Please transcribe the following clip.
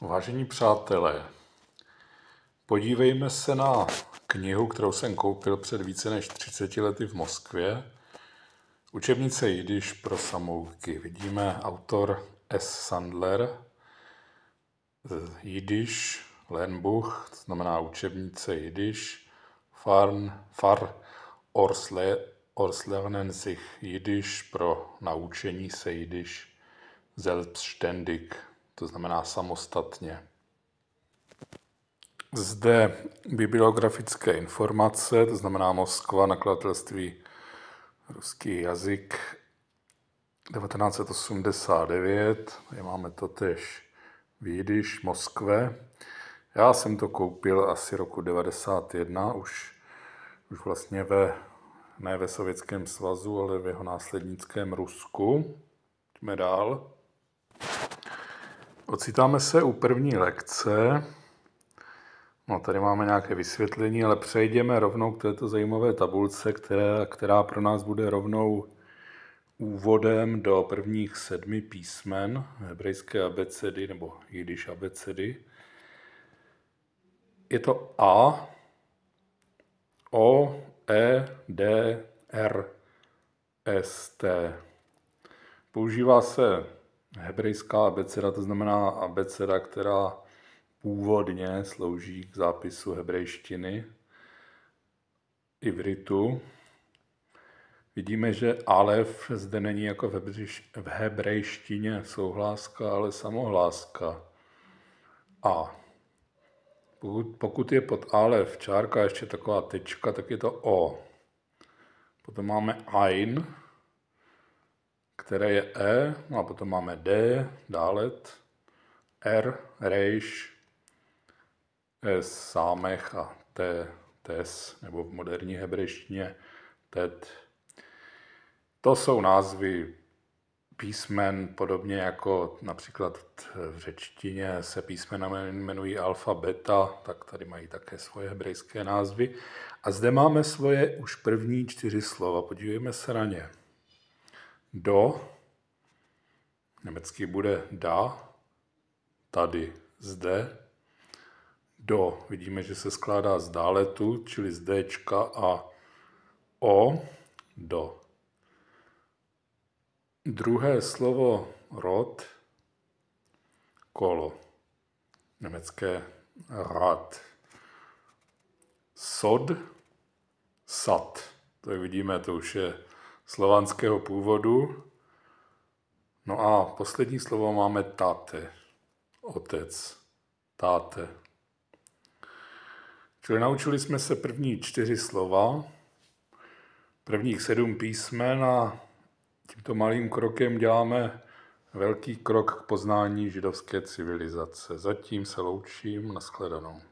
Vážení přátelé, podívejme se na knihu, kterou jsem koupil před více než 30 lety v Moskvě. Učebnice Jidiš pro samouky. Vidíme autor S. Sandler, Jidiš, Lenbuch, to znamená učebnice Jidiš, Farn, Far Orsle, Orslernen sich Jidiš pro naučení se Jidiš, Selbstständig to znamená samostatně. Zde bibliografické informace, to znamená Moskva, nakladatelství ruský jazyk 1989, tady máme to tež Vídiš, Moskve. Já jsem to koupil asi roku 91, už, už vlastně ve, ne ve Sovětském svazu, ale v jeho následnickém Rusku. Jdeme dál. Ocitáme se u první lekce. No, tady máme nějaké vysvětlení, ale přejdeme rovnou k této zajímavé tabulce, která, která pro nás bude rovnou úvodem do prvních sedmi písmen hebrejské abecedy nebo jidiš abecedy. Je to A, O, E, D, R, S, T. Používá se hebrejská abeceda, to znamená abeceda, která původně slouží k zápisu hebrejštiny, ivritu. Vidíme, že alef zde není jako v hebrejštině souhláska, ale samohláska. A pokud, pokud je pod alef čárka ještě taková tečka, tak je to o. Potom máme ein, které je E, no a potom máme D, dálet, R, rejš, S, sámech a T, tes, nebo v moderní hebrejštině tet. To jsou názvy písmen, podobně jako například v řečtině se písmena jmenují alfa, beta, tak tady mají také svoje hebrejské názvy. A zde máme svoje už první čtyři slova. Podívejme se na ně do, německy bude da, tady, zde, do. Vidíme, že se skládá z dáletu, čili z D a O, do. Druhé slovo rod, kolo. Německé rad. Sod, sat. To vidíme, to už je slovanského původu. No a poslední slovo máme táte, otec, táte. Čili naučili jsme se první čtyři slova, prvních sedm písmen a tímto malým krokem děláme velký krok k poznání židovské civilizace. Zatím se loučím, nashledanou.